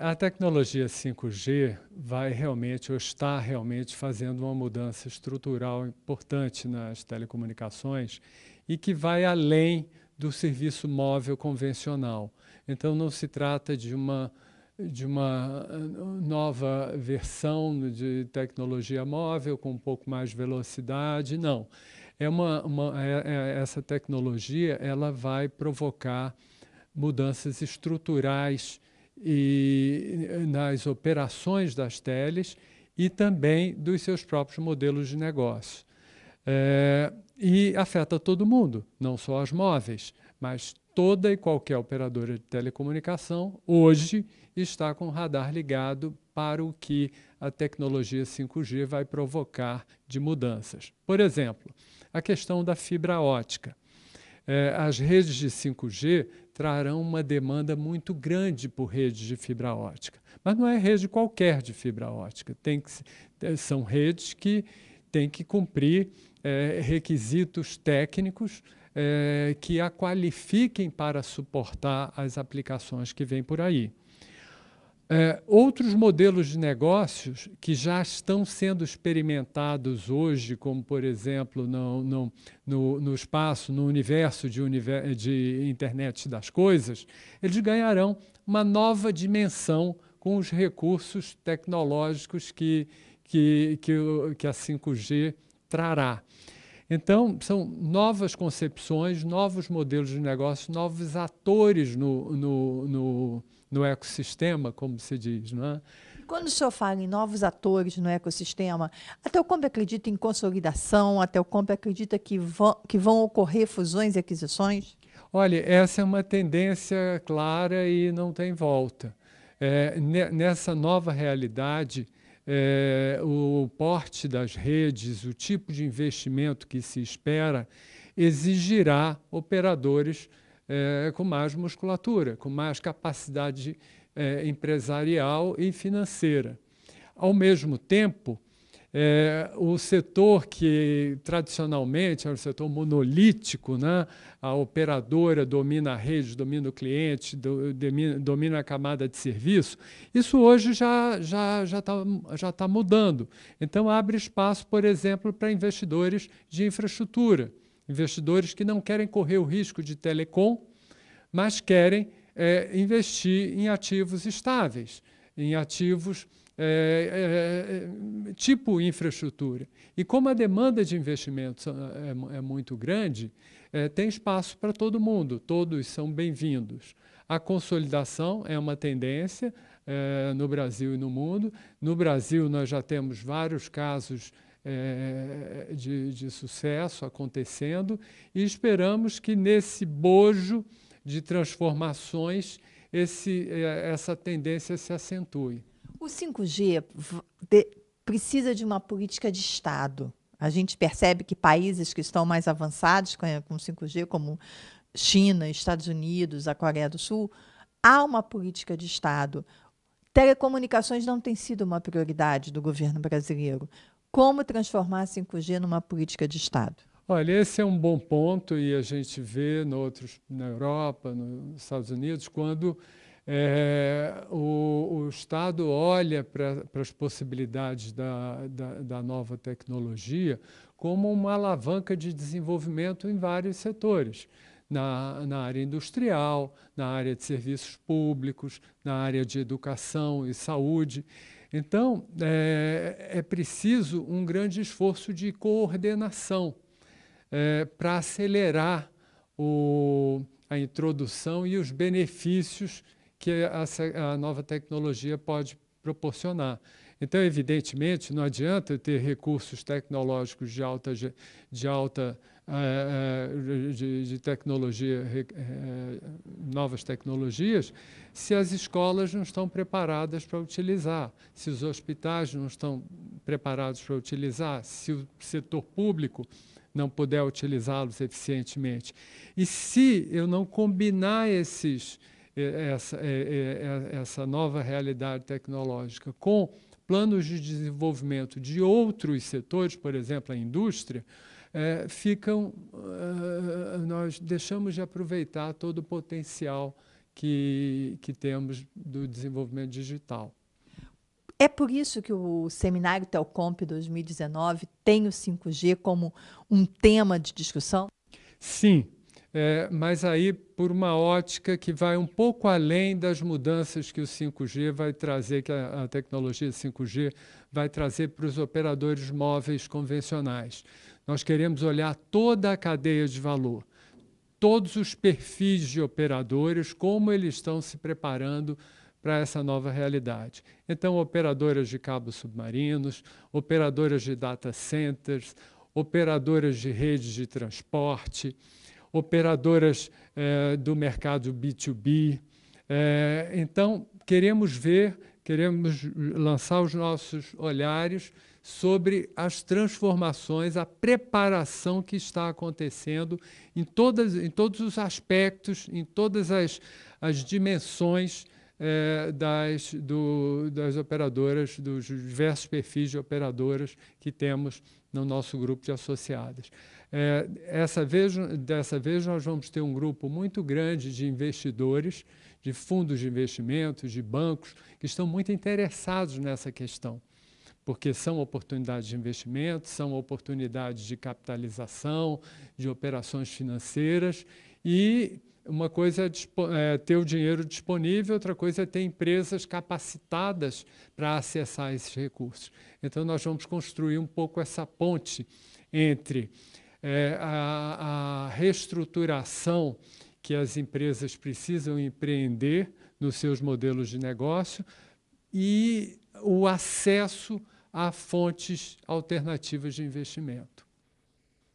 a tecnologia 5G vai realmente, ou está realmente, fazendo uma mudança estrutural importante nas telecomunicações e que vai além do serviço móvel convencional. Então, não se trata de uma, de uma eh, nova versão de tecnologia móvel com um pouco mais de velocidade, não. É uma, uma é, é, essa tecnologia ela vai provocar mudanças estruturais e nas operações das teles e também dos seus próprios modelos de negócio. É, e afeta todo mundo, não só as móveis, mas toda e qualquer operadora de telecomunicação hoje está com o radar ligado para o que a tecnologia 5G vai provocar de mudanças. Por exemplo, a questão da fibra ótica. É, as redes de 5G trarão uma demanda muito grande por rede de fibra ótica. Mas não é rede qualquer de fibra ótica, tem que, eh, são redes que têm que cumprir é, requisitos técnicos é, que a qualifiquem para suportar as aplicações que vêm por aí. É, outros modelos de negócios que já estão sendo experimentados hoje, como, por exemplo, no, no, no, no espaço, no universo de, de internet das coisas, eles ganharão uma nova dimensão com os recursos tecnológicos que, que, que, que a 5G trará. Então, são novas concepções, novos modelos de negócio, novos atores no, no, no, no ecossistema, como se diz, não é? Quando o senhor fala em novos atores no ecossistema, a Telcomp acredita em consolidação, a Telcomp acredita que vão, que vão ocorrer fusões e aquisições? Olha, essa é uma tendência clara e não tem volta. É, nessa nova realidade, é, o porte das redes, o tipo de investimento que se espera, exigirá operadores é, com mais musculatura, com mais capacidade é, empresarial e financeira. Ao mesmo tempo, é, o setor que tradicionalmente era é setor monolítico, né? a operadora domina a rede, domina o cliente, do, domina, domina, a camada de serviço, isso hoje já está já, já tá, já tá mudando. Então, abre espaço, por exemplo, para investidores de infraestrutura investidores que não querem correr o risco de telecom, mas querem é, investir em ativos estáveis, em ativos é, é, é tipo infraestrutura. E como a demanda de investimentos é, é, é muito grande, tem espaço para todo mundo, todos são bem-vindos. A consolidação é uma tendência no Brasil e no mundo. No Brasil, nós já temos vários casos é, de, de sucesso acontecendo e esperamos que nesse bojo de transformações esse, é, essa tendência se acentue. O 5G precisa de uma política de Estado. A gente percebe que países que estão mais avançados com 5G, como China, Estados Unidos, a Coreia do Sul, há uma política de Estado. Telecomunicações não tem sido uma prioridade do governo brasileiro. Como transformar a 5G numa política de Estado? Olha, esse é um bom ponto e a gente vê no outros, na Europa, nos Estados Unidos, quando é, o, o, Estado olha para as possibilidades da, da, da, nova tecnologia como uma alavanca de desenvolvimento em vários setores. Na, na área industrial, na área de serviços públicos, na área de educação e saúde. Então, é, é preciso um grande esforço de coordenação é, para acelerar o, a introdução e os benefícios que a, a nova tecnologia pode proporcionar. Então, evidentemente, não adianta ter recursos tecnológicos de alta, de alta eh, eh, de, de tecnologia, eh, novas tecnologias, se as escolas não estão preparadas para utilizar, se os hospitais não estão preparados para utilizar, se o setor público não puder utilizá-los eficientemente. E se eu não combinar esses, essa, essa nova realidade tecnológica com planos de desenvolvimento de outros setores, por exemplo, a indústria, é, ficam, é, nós deixamos de aproveitar todo o potencial que, que temos do desenvolvimento digital. É por isso que o seminário Telcomp 2019 tem o 5G como um tema de discussão? Sim, é, mas aí por uma ótica que vai um pouco além das mudanças que o 5G vai trazer, que a, a tecnologia 5G vai trazer para os operadores móveis convencionais. Nós queremos olhar toda a cadeia de valor, todos os perfis de operadores, como eles estão se preparando para essa nova realidade. Então, operadoras de cabos submarinos, operadoras de data centers, operadoras de redes de transporte, operadoras eh, do mercado B2B. Eh, então, queremos ver queremos lançar os nossos olhares sobre as transformações, a preparação que está acontecendo em, todas, em todos os aspectos, em todas as, as dimensões é, das, do, das operadoras, dos diversos perfis de operadoras que temos no nosso grupo de associadas. É, essa vez, dessa vez nós vamos ter um grupo muito grande de investidores, de fundos de investimentos, de bancos, que estão muito interessados nessa questão porque são oportunidades de investimento, são oportunidades de capitalização, de operações financeiras e uma coisa é, é ter o dinheiro disponível, outra coisa é ter empresas capacitadas para acessar esses recursos. Então, nós vamos construir um pouco essa ponte entre é, a, a, reestruturação que as empresas precisam empreender nos seus modelos de negócio e o acesso a fontes alternativas de investimento.